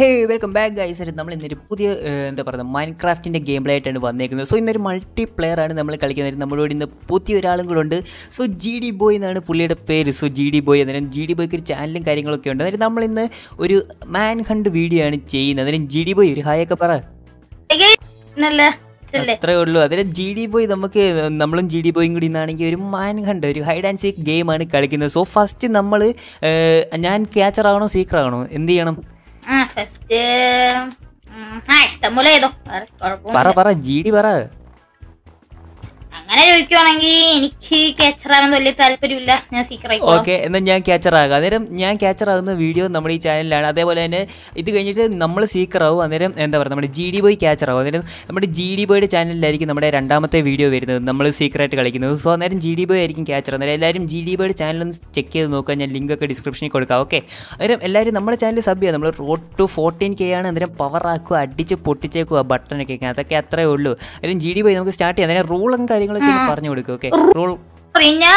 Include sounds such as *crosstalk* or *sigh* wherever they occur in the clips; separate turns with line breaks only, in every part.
ഹേ welcome back guys നമ്മൾ ഇന്നൊരു പുതിയ എന്താ പറയുക മൈൻഡ് ക്രാഫ്റ്റിൻ്റെ ഗെയിം ആയിട്ടാണ് വന്നേക്കുന്നത് സോ ഇന്നൊരു മൾട്ടി പ്ലെയർ ആണ് നമ്മൾ കളിക്കുന്നത് നമ്മളോട് ഇന്ന് പുതിയ ഒരാളും കൂടെ ഉണ്ട് സോ ജി ഡി ബോയ് എന്നാണ് പുള്ളിയുടെ പേര് സോ ജി ഡി ബോയ് അന്നേരം ജി ഡി ബോയ്ക്ക് ഒരു ചാനലും കാര്യങ്ങളൊക്കെ ഉണ്ട് അന്നേരം നമ്മൾ ഇന്ന് ഒരു മാൻ ഹണ്ട് വീഡിയോ ആണ് ചെയ്യുന്നത് അന്നേരം ജി ഡി ബോയ് ഒരു ഹായൊക്കെ പറ അത്രേ ഉള്ളൂ അതിൽ ജി ഡി ബോയ് നമുക്ക് നമ്മളും ജി ഡി ബോയും കൂടി ഇന്നാണെങ്കിൽ ഒരു മാൻ ഹണ്ട് ഒരു ഹൈഡ് ആൻഡ് സീക്ക് ഗെയിം ആണ് കളിക്കുന്നത് സോ ഫസ്റ്റ് നമ്മൾ ഞാൻ ക്യാച്ചർ ആകണോ സീക്കർ ആകണോ എന്ത് ചെയ്യണം
ஃபஸ்ட்டு ஆ இஷ்டமுலேదో பர
பர ஜிடி பர
അങ്ങനെ ചോദിക്കുവാണെങ്കിൽ എനിക്ക് ക്യാച്ചർ ആകാൻ വലിയ താല്പര്യമില്ല ഞാൻ സീക്രട്ട് ഓക്കെ
എന്നാൽ ഞാൻ ക്യാച്ചർ ആകാം അന്നേരം ഞാൻ ക്യാച്ചർ ആകുന്ന വീഡിയോ നമ്മുടെ ഈ ചാനലിലാണ് അതേപോലെ തന്നെ ഇത് കഴിഞ്ഞിട്ട് നമ്മൾ സീക്കർ ആവും അന്നേരം എന്താ പറയുക നമ്മുടെ ജി ഡി ബോയ് ക്യാച്ചർ ആവും അന്നേരം നമ്മുടെ ജി ഡി ബോയുടെ ചാനലിലായിരിക്കും നമ്മുടെ രണ്ടാമത്തെ വീഡിയോ വരുന്നത് നമ്മൾ സീക്രട്ട് കളിക്കുന്നത് സോ അന്നേരം ജി ഡി ബോയ് ആയിരിക്കും ക്യാച്ചർ അന്നേരം എല്ലാവരും ജി ഡി ബോയുടെ ചാനലൊന്ന് ചെക്ക് ചെയ്ത് നോക്കുക ഞാൻ ലിങ്കൊക്കെ ഡിസ്ക്രിപ്ഷനിൽ കൊടുക്കാം ഓക്കെ അന്നേരം എല്ലാവരും നമ്മുടെ ചാനൽ സബ് ചെയ്യാം നമ്മൾ റോഡ് ടു ഫോർട്ടീൻ കെ ആണ് അന്നേരം പവർ ആക്കുക അടിച്ച് പൊട്ടിച്ചേക്കുക ഒക്കെ അതൊക്കെ അത്രേ ഉള്ളൂ അന്നേരം ജി ഡി ബോയ് നമുക്ക് സ്റ്റാർട്ട് ചെയ്യാം അന്നേരം റൂളും കാര്യങ്ങളൊക്കെ പറഞ്ഞു കൊടുക്കും ഓക്കെ
പിന്നെ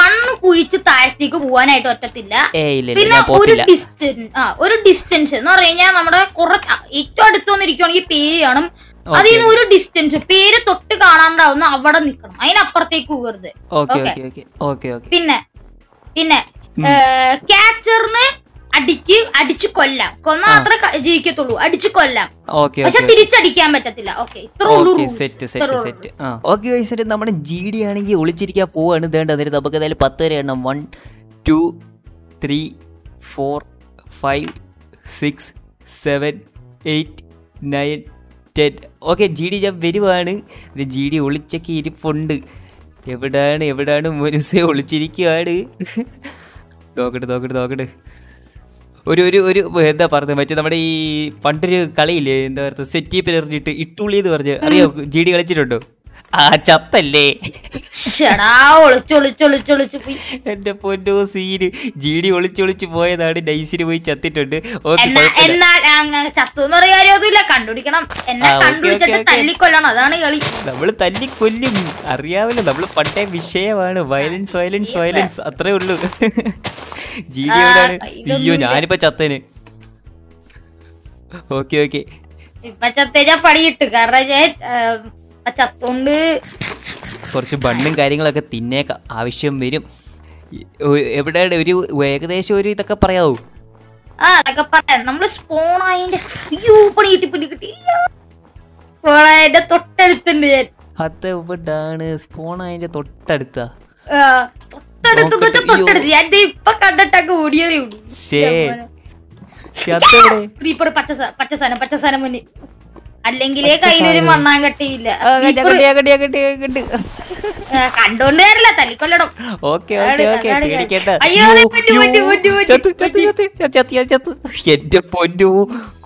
മണ്ണ് കുഴിച്ച് താഴത്തേക്ക് പോവാനായിട്ട് ഒറ്റത്തില്ല പിന്നെ ഒരു ഡിസ്റ്റൻസ് ആ ഒരു ഡിസ്റ്റൻസ് എന്ന് പറഞ്ഞു കഴിഞ്ഞാൽ നമ്മുടെ കുറച്ച് ഏറ്റവും അടുത്തൊന്നും ഇരിക്കുകയാണെങ്കിൽ പേര് കാണും അതിൽ നിന്ന് ഒരു ഡിസ്റ്റൻസ് പേര് തൊട്ട് കാണാണ്ടാവുന്ന അവിടെ നിൽക്കണം അതിനപ്പുറത്തേക്ക് പോകരുത് പിന്നെ പിന്നെ ക്യാച്ചറിന് അടിക്ക് അടിച്ചു കൊല്ലാം കൊന്ന മാത്രമേ ജീവിക്കത്തുള്ളൂ ജയിക്കത്തുള്ളൂ അടിച്ചു കൊല്ലാം ഓക്കെ പക്ഷെ തിരിച്ചടിക്കാൻ ഉള്ളൂ സെറ്റ്
സെറ്റ് സെറ്റ് നമ്മുടെ ജി ഡി ആണെങ്കിൽ ഒളിച്ചിരിക്കാൻ പോവാണ് ഇതേണ്ട അതായത് നമുക്ക് ഏതായാലും പത്ത് വരെ എണ്ണം one two three four five six seven eight nine ten okay G D ഞാൻ വരുവാണ് ജി ഡി ഒളിച്ചൊക്കെ ഇരിപ്പുണ്ട് എവിടാണ് എവിടാണ് മുരുസെ ഒളിച്ചിരിക്കുകയാണ് *laughs* നോക്കട്ടെ നോക്കട്ടെ നോക്കട്ടെ ഒരു ഒരു ഒരു എന്താ പറഞ്ഞത് മറ്റേ നമ്മുടെ ഈ പണ്ടൊരു കളിയില്ലേ എന്താ പറയുക സെറ്റി എറിഞ്ഞിട്ട് ഇട്ടുള്ളി എന്ന് പറഞ്ഞ് അറിയോ ജി ഡി കളിച്ചിട്ടുണ്ടോ ആ ചത്തല്ലേ എന്റെ പൊന്നോ സീന് ജീഡി ഒളിച്ചൊളിച്ച് പോയതാണ് നൈസിന് പോയി ചത്തിട്ടുണ്ട് നമ്മള് തല്ലി കൊല്ലും അറിയാമല്ലോ നമ്മള് പട്ടയ വിഷയമാണ് വയലൻസ് വയലൻസ് വയലൻസ് അത്രേ ഉള്ളൂ ജീഡിയോടാണ് അയ്യോ ഞാനിപ്പോ ചത്തന് ഓക്കെ ഓക്കെ
ഇപ്പൊ ചത്തേജ പടിയിട്ട് കാരണം ആ ചത്തോണ്ട്
കുറച്ച് ബണ്ണും കാര്യങ്ങളൊക്കെ തിന്നേക്ക ആവശ്യം വരും എവിടെ ഒരു ഏകദേശം ഒരു ഇതൊക്കെ പറയാവൂ
ആ അതൊക്കെ പറയാം നമ്മള് സ്പോൺ ആയതിന്റെ പണി കിട്ടി പണി കിട്ടി സ്പോണായതിന്റെ തൊട്ടടുത്തുണ്ട് ഞാൻ
അത് ഇവിടാണ് സ്പോൺ ആയതിന്റെ തൊട്ടടുത്താ
തൊട്ടടുത്ത് തൊട്ടടുത്ത് ഞാൻ ഇപ്പൊ കണ്ടിട്ടൊക്കെ ഓടിയതേ ഉള്ളൂ ക്രീപ്പർ പച്ച പച്ച സാധനം പച്ച സാധനം മുന്നേ അല്ലെങ്കിലേ കയ്യിലൊരു മണ്ണാൻ കട്ടിയില്ല കണ്ടോണ്ട് തരില്ല തല്ലിക്കൊല്ലണം
ഓക്കെ എന്റെ പൊന്നു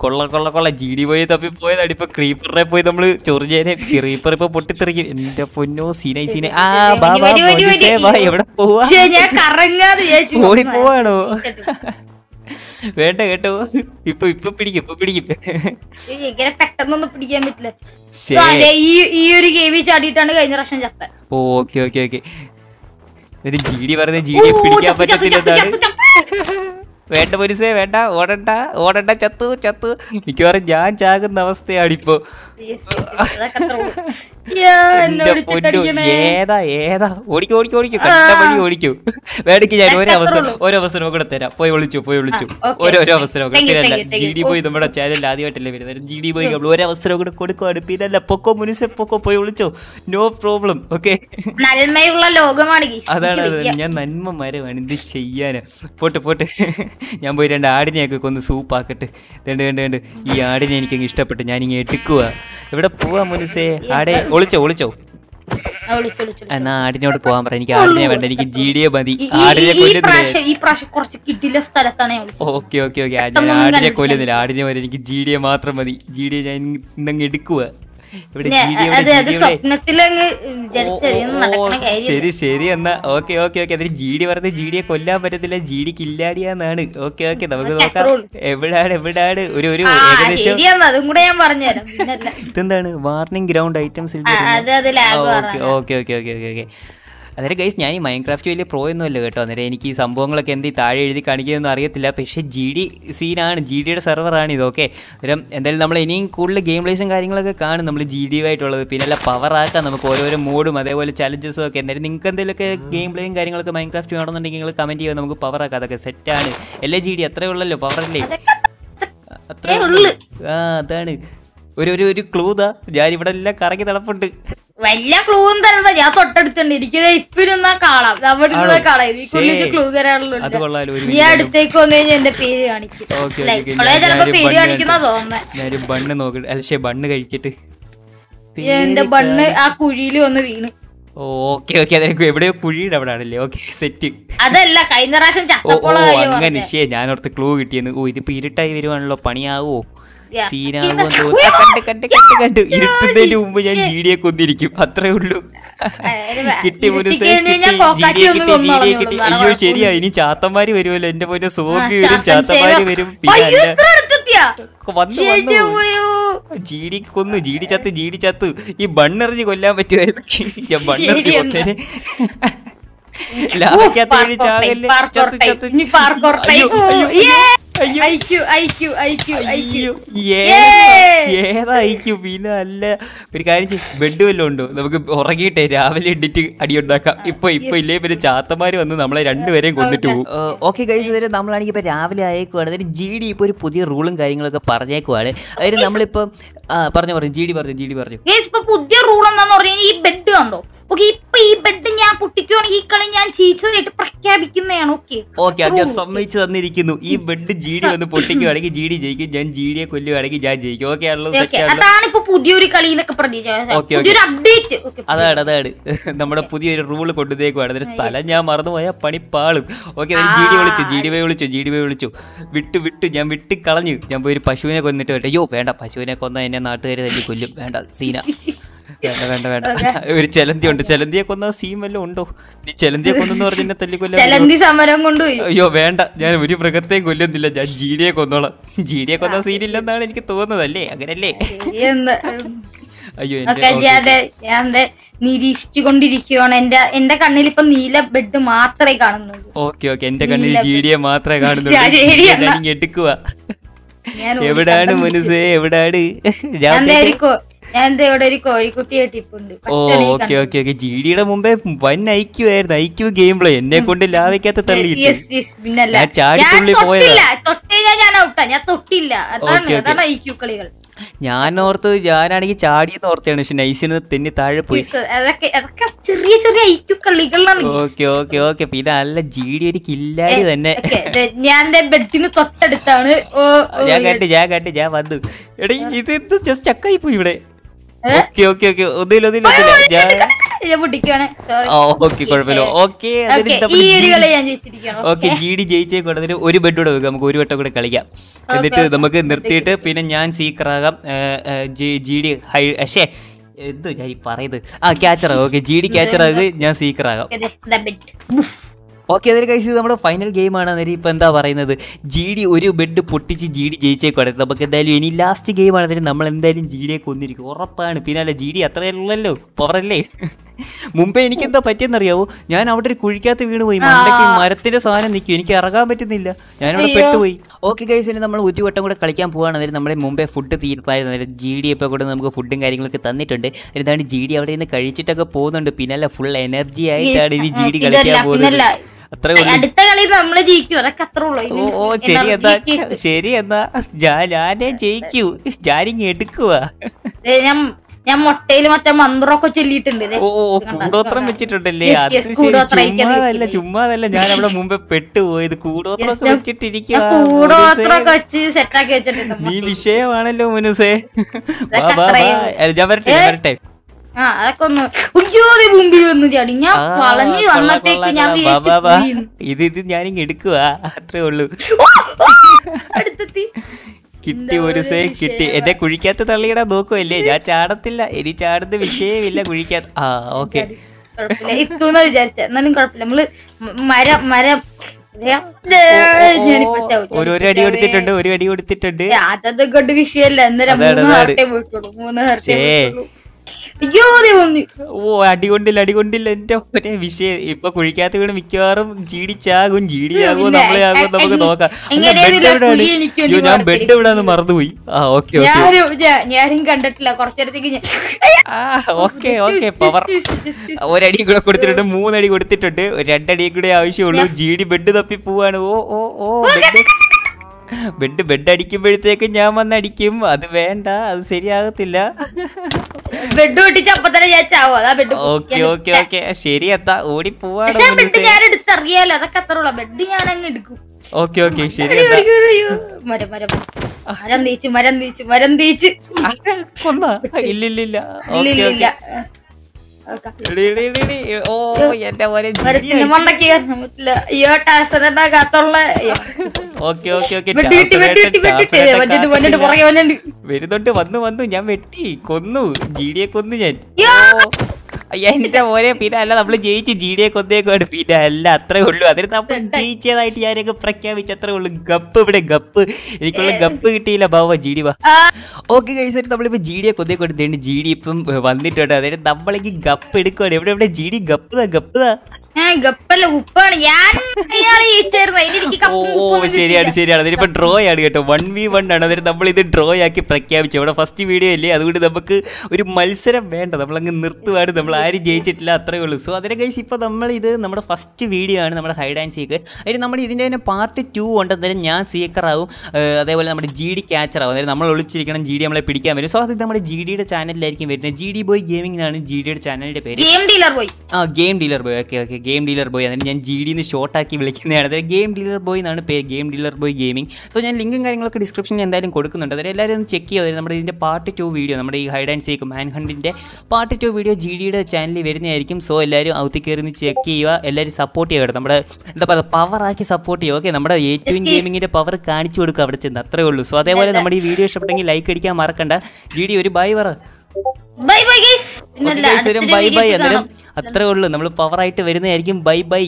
കൊള്ള കൊള്ള കൊള്ള ജി ഡി പോയി തപ്പി പോയതാണ് ഇപ്പൊ ക്രീപ്പറിനെ പോയി നമ്മള് ചൊറിഞ്ഞേനെ ക്രീപ്പർ ഇപ്പൊ പൊട്ടിത്തെറിക്കും എന്റെ പൊന്നു സീനൈ സീന ആ ബാബാ എവിടെ
പോവാ ഞാൻ കറങ്ങാതെ ഓടി പോവാണോ
വേണ്ട കേട്ടോ ഇപ്പൊ ഇപ്പൊ പിടിക്കും ഇപ്പൊ പിടിക്കും
ഇങ്ങനെ പെട്ടെന്നൊന്നും പിടിക്കാൻ
പറ്റില്ല
ഈ ഒരു ഗെയിമിൽ ചാടിയിട്ടാണ് കഴിഞ്ഞ പ്രാവശ്യം ചത്ത
okay okay okay G D പറഞ്ഞ ജി ഡി പിടിക്കാൻ പറ്റത്തില്ല എന്താണ് വേണ്ട പോലീസേ വേണ്ട ഓടണ്ട ഓടണ്ട ചത്തു ചത്തു മിക്കവാറും ഞാൻ ചാകുന്ന അവസ്ഥയാണ് ഇപ്പോ ഏതാ ഏതാ ഓടിക്കും ഓടിക്കും ഓടിക്കും കണ്ട ഓടിക്കും വേടക്ക് ഞാൻ ഒരു അവസരം ഒരു അവസരം കൂടെ തരാം പോയി വിളിച്ചു പോയി വിളിച്ചു ഓരോരോ അവസരം തരല്ല ജി ഡി ബോയ് നമ്മുടെ ചാനലിൽ ആദ്യമായിട്ടല്ലേ വരുന്നത് ജി ഡി പോയി നമ്മൾ ഒരു അവസരം കൂടെ കൊടുക്കുവാണ് ഇപ്പൊ ഇതല്ല പൊക്കോ മുനിസെ പൊക്കോ പോയി വിളിച്ചോ നോ പ്രോബ്ലം ഓക്കെ
നന്മയുള്ള അതാണ് ഞാൻ
നന്മ മരമാണ് എന്ത് ചെയ്യാന് പോട്ടെ പോട്ടെ ഞാൻ പോയി രണ്ട് ആടിനെയൊക്കെ കൊന്ന് സൂപ്പാക്കട്ട് വേണ്ട വേണ്ട വേണ്ട ഈ ആടിനെ എനിക്കങ്ങ് ഇഷ്ടപ്പെട്ട് ഞാനിങ്ങ് എടുക്കുക എവിടെ പോവാ മനുസേ ആടെ ഒളിച്ചോ ഒളിച്ചോ എന്നാ ആടിനോട് പോവാൻ പറ എനിക്ക് ആടിനെ വേണ്ട എനിക്ക് ജീഡിയെ മതി ആടിനെ
കൊല്ലുന്നില്ല
ഓക്കെ ഓക്കെ ഓക്കെ ആടിനെ കൊല്ലുന്നില്ല ആടിനെ വരെ എനിക്ക് ജീഡിയെ മാത്രം മതി ജീഡിയെ ഞാൻ ഇന്നങ്ങ് എടുക്കുവാ ശരി ശരി എന്നാ ഓക്കെ ഓക്കെ ഓക്കെ അതിന് ജീഡി പറഞ്ഞ് ജീഡിയെ കൊല്ലാൻ പറ്റത്തില്ല ജീഡി കില്ലാടിയാന്നാണ് ഓക്കെ ഓക്കെ നമുക്ക് നോക്കാം എവിടാണ് എവിടാണ് ഒരു ഒരു ഏകദേശം ഇതെന്താണ് warning ground items okay okay okay okay okay അന്നേരം ഗൈസ് ഞാൻ ഈ മൈൻക്രാഫ്റ്റ് വലിയ പ്രോ ഒന്നുമല്ല കേട്ടോ അന്നേരം എനിക്ക് ഈ സംഭവങ്ങളൊക്കെ എന്ത് താഴെ എഴുതി കാണിക്കുന്നതെന്ന് അറിയത്തില്ല പക്ഷേ ജി ഡി സീനാണ് ജി ഡിയുടെ സെർവറാണ് ഇതൊക്കെ അന്നേരം എന്തായാലും നമ്മൾ ഇനിയും കൂടുതൽ ഗെയിം പ്ലേസും കാര്യങ്ങളൊക്കെ കാണും നമ്മൾ ജി ഡി ആയിട്ടുള്ളത് പിന്നെ അല്ല ആക്കാം നമുക്ക് ഓരോരോ മോഡും അതേപോലെ ചലഞ്ചസും ഒക്കെ എന്തായാലും നിങ്ങൾക്ക് എന്തെങ്കിലുമൊക്കെ ഗെയിം പ്ലേയും കാര്യങ്ങളൊക്കെ മൈൻക്രാഫ്റ്റ് വേണമെന്നുണ്ടെങ്കിൽ നിങ്ങൾ കമൻറ്റ് ചെയ്യുക നമുക്ക് ആക്കാം അതൊക്കെ സെറ്റാണ് എല്ലാ ജി ഡി അത്രയേ ഉള്ളല്ലോ അല്ലേ അത്രേ ഉള്ളൂ ആ അതാണ് ഒരു ഒരു ഒരു ക്ലൂ താ ഞാൻ ഇവിടെ എല്ലാം കറങ്ങി നടപ്പുണ്ട്
വലിയ ക്ലൂവും തരണ്ട ഞാൻ തൊട്ടടുത്തുണ്ട് എനിക്ക് ഇപ്പിരുന്നാ കാണാം അവിടെ ക്ലൂ തരാനുള്ള നീ അടുത്തേക്ക് എന്റെ പേര്
കാണിക്കും പേര്
കാണിക്കുന്ന
ബണ്ണ് നോക്കി അലക്ഷേ ബണ്ണ് കഴിക്കട്ട്
എന്റെ ബണ്ണ് ആ കുഴിയിൽ വന്ന് വീണ്
എവിടെയോ കുഴിയുടെ സെറ്റ്
അതല്ല കഴിഞ്ഞ പ്രാവശ്യം അങ്ങനെ
ശരി ക്ലൂ കിട്ടിയെന്ന് ഓ ഇതിപ്പോ ഇരുട്ടായി വരുവാണല്ലോ പണിയാവോ
സീനാകുമെന്ന് തോന്നി കണ്ട്
കണ്ട് കണ്ട് കണ്ട് ഇരുട്ടുന്നതിന് മുമ്പ് ഞാൻ ജീഡിയെ കൊന്നിരിക്കും അത്രേ ഉള്ളൂ
കിട്ടി കിട്ടി അയ്യോ ശരിയാ
ഇനി ചാത്തന്മാര് വരുമല്ലോ എന്റെ പോലെ സോക്ക് വരും ചാത്തന്മാര് വരും പിന്നെ ജീഡി കൊന്നു ജീഡി ചത്ത് ജീഡി ചത്ത് ഈ ബണ്ണെറിഞ്ഞ് കൊല്ലാൻ പറ്റുമായിരുന്നു ഞാൻ ബണ്ണെറിഞ്ഞ് കൊന്നേനെ
ലാഭക്കകത്ത് ചാകല്ലേ ചത്ത് ചത്ത്
ഏതാ ഐക്യു പിന്നെ നല്ല ഒരു കാര്യം ബെഡ് വല്ലതും ഉണ്ടോ നമുക്ക് ഉറങ്ങിയിട്ടേ രാവിലെ എഡിറ്റ് അടി ഉണ്ടാക്കാം ഇപ്പൊ ഇപ്പൊ ഇല്ലേ പിന്നെ ചാത്തമാര് വന്ന് നമ്മളെ രണ്ടുപേരെയും കൊണ്ടിട്ട് പോകും ഓക്കെ കഴിച്ചു തരും നമ്മളാണെങ്കിൽ ഇപ്പൊ രാവിലെ ആയേക്കുവാണ് അതായത് ജി ഡി ഇപ്പൊ ഒരു പുതിയ റൂളും കാര്യങ്ങളൊക്കെ പറഞ്ഞേക്കുവാണ് അതായത് നമ്മളിപ്പോ പറഞ്ഞു പറഞ്ഞു ജി ഡി പറഞ്ഞു ജി ഡി പറഞ്ഞു
പുതിയ റൂൾ എന്താന്ന് പറഞ്ഞാൽ ഈ ബെഡ് കണ്ടോ ഓക്കെ ഇപ്പൊ ഈ ബെഡ് ഞാൻ പൊട്ടിക്കുകയാണെങ്കിൽ ഈ കളി ഞാൻ ചീച്ചതായിട്ട് പ്രഖ്യാപിക്കുന്നതാണ് ഓക്കെ
ഓക്കെ അത് സമ്മതിച്ചു തന്നിരിക്കുന്നു ഈ ബെഡ് ജി ഡി വന്ന് പൊട്ടിക്കുകയാണെങ്കിൽ ജി ഡി ജയിക്കും ഞാൻ ജി ഡിയെ കൊല്ലുകയാണെങ്കിൽ ഞാൻ ജയിക്കും ഓക്കെ അതാണ്
ഇപ്പൊ പുതിയൊരു കളി എന്നൊക്കെ പുതിയൊരു അപ്ഡേറ്റ് അതാണ്
അതാണ് *laughs* നമ്മുടെ പുതിയൊരു റൂൾ കൊണ്ടുതേക്കുവാണ് അതിന്റെ സ്ഥലം ഞാൻ മറന്നുപോയ പണി പാളും ഓക്കെ ജി ഡി വിളിച്ചു ജി ഡി വൈ വിളിച്ചു ജി ഡി വൈ വിളിച്ചു വിട്ടു വിട്ടു ഞാൻ വിട്ട് കളഞ്ഞു ഞാൻ പോയി ഒരു പശുവിനെ കൊന്നിട്ട് അയ്യോ വേണ്ട പശുവിനെ കൊന്ന എന്നെ നാട്ടുകാർ തന്നെ കൊല്ലും വേണ്ട സീന *laughs* വേണ്ട വേണ്ട വേണ്ട ഒരു ചെലന്തി ഉണ്ട് ചെലന്തിയെ കൊന്ന സീൻ വല്ലതും ഉണ്ടോ നീ ചെലന്തിയെ കൊന്നെന്ന് പറഞ്ഞ തല്ലിക്കൊല്ല സമരം കൊണ്ടുപോയി അയ്യോ വേണ്ട ഞാൻ ഒരു മൃഗത്തെയും കൊല്ലുന്നില്ല ഞാൻ ജീഡിയെ കൊന്നോളാം ജീഡിയെ കൊന്ന സീൻ ഇല്ലെന്നാണ് എനിക്ക് തോന്നുന്നത് അല്ലേ അങ്ങനല്ലേ അയ്യോ
എന്റെ നിരീക്ഷിച്ചുകൊണ്ടിരിക്കുകയാണ് എന്റെ എന്റെ കണ്ണിൽ ഇപ്പൊ നീല ബെഡ് മാത്രമേ കാണുന്നുള്ളൂ
ഓക്കെ ഓക്കെ എന്റെ കണ്ണിൽ ജീഡിയെ മാത്രമേ കാണുന്നുള്ളൂ എടുക്കുക എവിടാണ് മനസ്സേ എവിടാണ് ഞാൻ ഞാൻ ഒരു മുമ്പേ വൻ ഐക്യു ആയിരുന്നു ഐക്യു ഗെയിം പ്ലേ എന്നെ കൊണ്ട് ലാവിക്കാത്ത തള്ളി
ഞാൻ ചാടിത്തുള്ളി പോയതാ ഞാൻ ഞാൻ തൊട്ടില്ല ഐക്യു കളികൾ
ഞാൻ ഓർത്ത് ഞാനാണെങ്കിൽ ചാടിയെന്ന് ഓർത്താണ് പക്ഷെ നിന്ന് തെന്നി താഴെ പോയി
ചെറിയ ചെറിയ ഓക്കെ
ഓക്കെ ഓക്കെ പിന്നെ നല്ല ജിഡി ഒരു കില്ലാടി തന്നെ
ഞാൻ ബെഡിന് തൊട്ടടുത്താണ് ഞാൻ കണ്ടു
ഞാൻ കണ്ടു ഞാൻ വന്നു എടീ ഇത് ജസ്റ്റ് ചക്കായി പോയി ഇവിടെ ഓക്കെ ഓക്കെ ഓക്കെ ഒന്നില്ല ഒന്നില്ല ഞാൻ ഒരു ബെഡ് കൂടെ വെക്കാം നമുക്ക് ഒരു വട്ടം കൂടെ കളിക്കാം എന്നിട്ട് നമുക്ക് നിർത്തിയിട്ട് പിന്നെ ഞാൻ ആകാം ജി ഡി ഹൈ ഷേ എന്തോ ഞാൻ ഈ പറയുന്നത് ആ ആകും ഓക്കെ ജി ഡി ആകും ഞാൻ ആകാം ഓക്കെ അതിൽ കഴിച്ചത് നമ്മുടെ ഫൈനൽ ഗെയിമാണ് അന്നേരം ഇപ്പോൾ എന്താ പറയുന്നത് ജി ഡി ഒരു ബെഡ് പൊട്ടിച്ച് ജി ഡി ജയിച്ചേക്കോടെ നമുക്ക് എന്തായാലും ഇനി ലാസ്റ്റ് ഗെയിമാണ് അന്നേരം നമ്മൾ എന്തായാലും ജി ഡിയെ കൊന്നിരിക്കും ഉറപ്പാണ് പിന്നെ അല്ല ജി ഡി അത്രയല്ലല്ലോ പവറല്ലേ മുമ്പേ എനിക്ക് എന്താ പറ്റിയെന്നറിയാവോ ഞാൻ അവിടെ ഒരു കുഴിക്കാത്ത വീണ് പോയി മണ്ടയ്ക്ക് മരത്തിന്റെ സാധനം നിൽക്കും എനിക്ക് ഇറങ്ങാൻ പറ്റുന്നില്ല ഞാനവിടെ പെട്ടുപോയി ഓക്കെ ഗൈസ് ഇനി നമ്മൾ ഉറ്റുവട്ടം കൂടെ കളിക്കാൻ പോകുകയാണെങ്കിൽ നമ്മുടെ മുമ്പേ ഫുഡ് തീർത്തായിരുന്നു ജി ഡി ഇപ്പോൾ കൂടെ നമുക്ക് ഫുഡും കാര്യങ്ങളൊക്കെ തന്നിട്ടുണ്ട് എന്താണ് ജി ഡി അവിടെ നിന്ന് കഴിച്ചിട്ടൊക്കെ പോകുന്നുണ്ട് പിന്നെ അല്ല ഫുൾ എനർജി ആയിട്ടാണ് ഇനി ജി ഡി കളിക്കാൻ പോകുന്നത് അത്രേ അടുത്ത
കളി നമ്മൾ ജയിക്കും അതൊക്കെ അത്ര ഉള്ളൂ ഓ ശരി എന്നാ
ശരി എന്നാ ഞാൻ ഞാനേ ജയിക്കൂ ഞാനിങ്ങ് എടുക്കുവാ
ഞാൻ ഞാൻ മുട്ടയിൽ മറ്റേ മന്ത്രമൊക്കെ ചൊല്ലിയിട്ടുണ്ട് ഓ കൂടോത്രം വെച്ചിട്ടുണ്ടല്ലേ ചുമ്മാതല്ല
ചുമ്മാതല്ല ഞാൻ അവിടെ മുമ്പേ പെട്ടുപോയത് കൂടോത്രമൊക്കെ വെച്ചിട്ടിരിക്കുക കൂടോത്രമൊക്കെ
വെച്ച് സെറ്റാക്കി വെച്ചിട്ടുണ്ട് നീ
വിഷയമാണല്ലോ മനുസേ ഞാൻ വരട്ടെ വരട്ടെ
ആ അതൊക്കെ ചാടി ഞാൻ വളഞ്ഞു വന്നപ്പോഴേക്ക് ഞാൻ
ഇത് ഇത് അത്രേ ഉള്ളൂ കിട്ടി ഒരു സേ കിട്ടി എന്നെ കുഴിക്കാത്ത തള്ളിയിടാൻ നോക്കുമല്ലേ ഞാൻ ചാടത്തില്ല ഇനി ചാടുന്ന വിഷയമില്ല കുഴിക്കാത്ത ആ ഓക്കെ
വിചാരിച്ച എന്നാലും കുഴപ്പമില്ല നമ്മള് മരം മരം ഒരു അടി കൊടുത്തിട്ടുണ്ട്
ഒരു അടി കൊടുത്തിട്ടുണ്ട്
അതൊക്കെ വിഷയമല്ല എന്നാലും മൂന്ന് ഹാർട്ടേ പോയിട്ടുള്ളൂ മൂന്ന്
ഓ അടികൊണ്ടില്ല അടികൊണ്ടില്ല എന്റെ ഒരേ വിഷയം ഇപ്പൊ കുഴിക്കാത്ത വീണ് മിക്കവാറും ചീടിച്ചാകും ചീടിയാകും നമ്മളെയാകും നമുക്ക് നോക്കാം അയ്യോ ഞാൻ ബെഡ് എവിടാന്ന് മറന്നുപോയി ആ ഓക്കെ
കണ്ടിട്ടില്ല ഓക്കെ ഓക്കെ പവർ ഒരടി കൂടെ കൊടുത്തിട്ടുണ്ട്
മൂന്നടി കൊടുത്തിട്ടുണ്ട് രണ്ടടി കൂടെ ആവശ്യമുള്ളൂ ജീടി ബെഡ് തപ്പി പോവാണ് ഓ ഓ ഓ ബെഡ് ബെഡ് ബെഡ് അടിക്കുമ്പോഴത്തേക്ക് ഞാൻ വന്നടിക്കും അത് വേണ്ട അത് ശരിയാകത്തില്ല
ബെഡ് പൊട്ടിച്ച് അപ്പൊ തന്നെ ഞാൻ ചാവും അതാ ബെഡ് ഓക്കെ
ഓക്കെ ഓക്കെ ശരി എത്താ ഓടി പോവാണ് ബെഡ്
ഞാൻ എടുത്തറിയാലോ അതൊക്കെ അത്ര ഉള്ള ബെഡ് ഞാൻ അങ്ങ് എടുക്കും
ഓക്കെ ഓക്കെ ശരി
മരം മരം മരം തീച്ചു *laughs* മരം തീച്ചു മരം തീച്ചു കൊന്ന *laughs* ഇല്ലില്ല ഇല്ലില്ല ഓ വരുന്നുണ്ട്
വന്നു വന്നു ഞാൻ വെട്ടി കൊന്നു ജീഡിയെ കൊന്നു ഞാൻ എന്റെ മോനെ പിന്നെ അല്ല നമ്മൾ ജയിച്ച് ഡി കൊന്നേക്കോട് പിന്നെ അല്ല അത്രേ ഉള്ളൂ അതിന് നമ്മൾ ജയിച്ചതായിട്ട് ഞാനൊക്കെ പ്രഖ്യാപിച്ചു അത്രേ ഉള്ളൂ ഗപ്പ് ഇവിടെ ഗപ്പ് എനിക്കുള്ള ഗപ്പ് കിട്ടിയില്ല ബാബ ജി വാ ഓക്കെ കഴിച്ചിട്ട് നമ്മളിപ്പോ ജീഡിയെ ജി ഡി ഇപ്പം വന്നിട്ടുണ്ട് അതായത് നമ്മളെങ്കിൽ ഗപ്പ് എടുക്കുവാണ് എവിടെ എവിടെ ഡി ഗപ്പ് ഗപ്പ്
ഗപ്പല്ല ഉപ്പാണ് ഞാൻ ഓ ശരിയാണ് ശരിയാണ്
അതിനിപ്പോ ഡ്രോ കേട്ടോ വൺ ആണ് അതായത് നമ്മൾ ഇത് ഡ്രോ ആക്കി പ്രഖ്യാപിച്ചു ഇവിടെ ഫസ്റ്റ് വീഡിയോ അല്ലേ അതുകൊണ്ട് നമുക്ക് ഒരു മത്സരം വേണ്ട അങ്ങ് നിർത്തുവാണ് നമ്മൾ ആരും ജയിച്ചിട്ടില്ല അത്രേ ഉള്ളൂ സോ അതിനെ കഴിച്ച് ഇപ്പോൾ നമ്മൾ ഇത് നമ്മുടെ ഫസ്റ്റ് വീഡിയോ ആണ് നമ്മുടെ ഹൈഡ് ആൻഡ് സീക്കർ അതിന് നമ്മുടെ ഇതിൻ്റെ തന്നെ പാർട്ട് ടു ഉണ്ടെന്നേരം ഞാൻ സീക്കർ ആവും അതേപോലെ നമ്മുടെ ജി ഡി ക്യാച്ചർ ആവും അതായത് നമ്മൾ ഒളിച്ചിരിക്കണം ജി ഡി നമ്മളെ പിടിക്കാൻ വരും സോ അത് നമ്മുടെ ജി ഡിയുടെ ചാനലിലായിരിക്കും വരുന്നത് ജി ഡി ബോയ് ഗെയിമിംഗ് എന്നാണ് ജി ഡിയുടെ ചാനലിൻ്റെ പേര് ഗെയിം ഡീലർ ബോയ് ആ game dealer boy okay okay game game dealer boy അതിന് ഞാൻ ജി ഡിന്ന് ഷോർട്ടാക്കി വിളിക്കുന്നതാണ് അതായത് ഗെയിം ഡീലർ ബോയ് എന്നാണ് പേര് game dealer boy gaming so ഞാൻ ലിങ്കും കാര്യങ്ങളൊക്കെ ഡിസ്ക്രിപ്ഷനിൽ എന്തായാലും കൊടുക്കുന്നുണ്ട് അതായത് എല്ലാവരും ഒന്ന് ചെക്ക് ചെയ്യാതെ നമ്മുടെ ഇതിൻ്റെ പാർട്ട് ടു വീഡിയോ നമ്മുടെ ഈ ഹൈഡ് ആൻഡ് സേക്ക് മാൻ ഹണ്ടിൻ്റെ പാർട്ട് ടു വീഡിയോ ജി ഡിയുടെ ചാനലിൽ വരുന്നതായിരിക്കും സോ എല്ലാവരും ഔത്തി കയറി ചെക്ക് ചെയ്യുക എല്ലാവരും സപ്പോർട്ട് ചെയ്യുക നമ്മുടെ എന്താ പറയുക പവർ ആക്കി സപ്പോർട്ട് ചെയ്യുക ഓക്കെ നമ്മുടെ എ ടു ഗെയിമിങ്ങിൻ്റെ പവർ കാണിച്ചു കൊടുക്കുക അവിടെ ചെന്ന് അത്രേ ഉള്ളൂ സോ അതേപോലെ നമ്മുടെ ഈ വീഡിയോ ഇഷ്ടപ്പെട്ടെങ്കിൽ ലൈക്ക് അടിക്കാൻ മറക്കണ്ട ജി ഡി ഒരു ബൈ പറ
bye bye guys bye bye അന്നേരം അത്രേ
ഉള്ളൂ നമ്മൾ പവർ ആയിട്ട് വരുന്നതായിരിക്കും ബൈ ബൈ